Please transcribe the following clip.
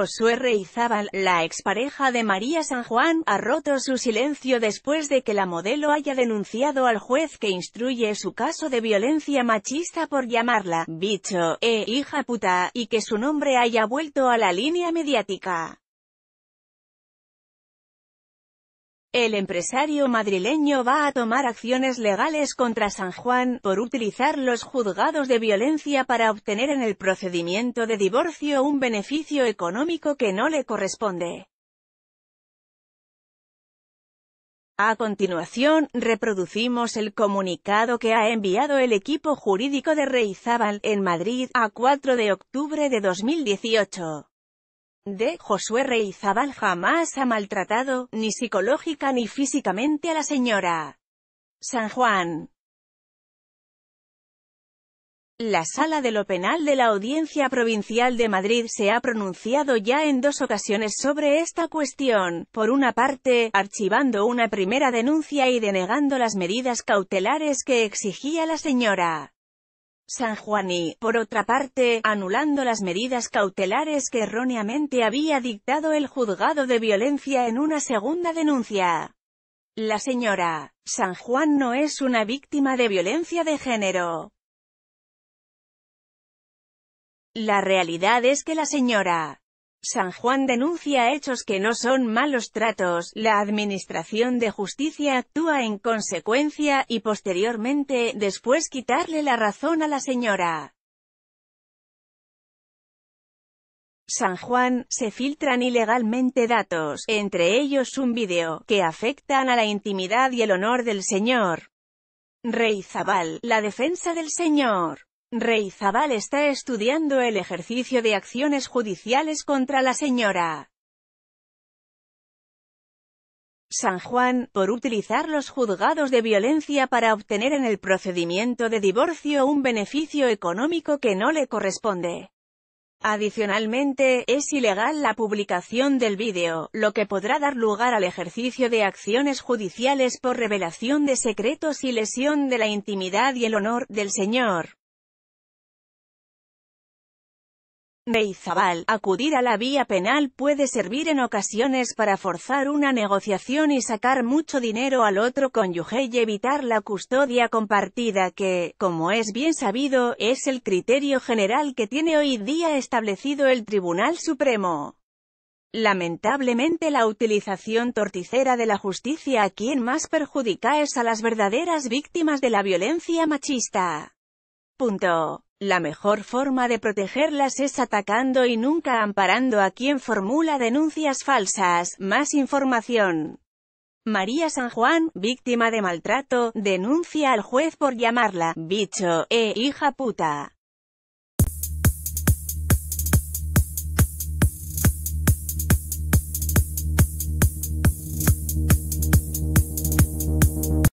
Josué Reizábal, la expareja de María San Juan, ha roto su silencio después de que la modelo haya denunciado al juez que instruye su caso de violencia machista por llamarla, bicho, e hija puta, y que su nombre haya vuelto a la línea mediática. El empresario madrileño va a tomar acciones legales contra San Juan, por utilizar los juzgados de violencia para obtener en el procedimiento de divorcio un beneficio económico que no le corresponde. A continuación, reproducimos el comunicado que ha enviado el equipo jurídico de Reizábal, en Madrid, a 4 de octubre de 2018. D. Josué Rey Zaval jamás ha maltratado, ni psicológica ni físicamente a la señora San Juan. La Sala de lo Penal de la Audiencia Provincial de Madrid se ha pronunciado ya en dos ocasiones sobre esta cuestión, por una parte, archivando una primera denuncia y denegando las medidas cautelares que exigía la señora San Juan y, por otra parte, anulando las medidas cautelares que erróneamente había dictado el juzgado de violencia en una segunda denuncia. La señora San Juan no es una víctima de violencia de género. La realidad es que la señora San Juan denuncia hechos que no son malos tratos, la Administración de Justicia actúa en consecuencia, y posteriormente, después quitarle la razón a la señora. San Juan, se filtran ilegalmente datos, entre ellos un vídeo, que afectan a la intimidad y el honor del señor. Rey Zabal, la defensa del señor. Rey Zabal está estudiando el ejercicio de acciones judiciales contra la señora San Juan, por utilizar los juzgados de violencia para obtener en el procedimiento de divorcio un beneficio económico que no le corresponde. Adicionalmente, es ilegal la publicación del vídeo, lo que podrá dar lugar al ejercicio de acciones judiciales por revelación de secretos y lesión de la intimidad y el honor del señor. de acudir a la vía penal puede servir en ocasiones para forzar una negociación y sacar mucho dinero al otro cónyuge y evitar la custodia compartida que, como es bien sabido, es el criterio general que tiene hoy día establecido el Tribunal Supremo. Lamentablemente la utilización torticera de la justicia a quien más perjudica es a las verdaderas víctimas de la violencia machista. Punto. La mejor forma de protegerlas es atacando y nunca amparando a quien formula denuncias falsas. Más información. María San Juan, víctima de maltrato, denuncia al juez por llamarla, bicho, e hija puta.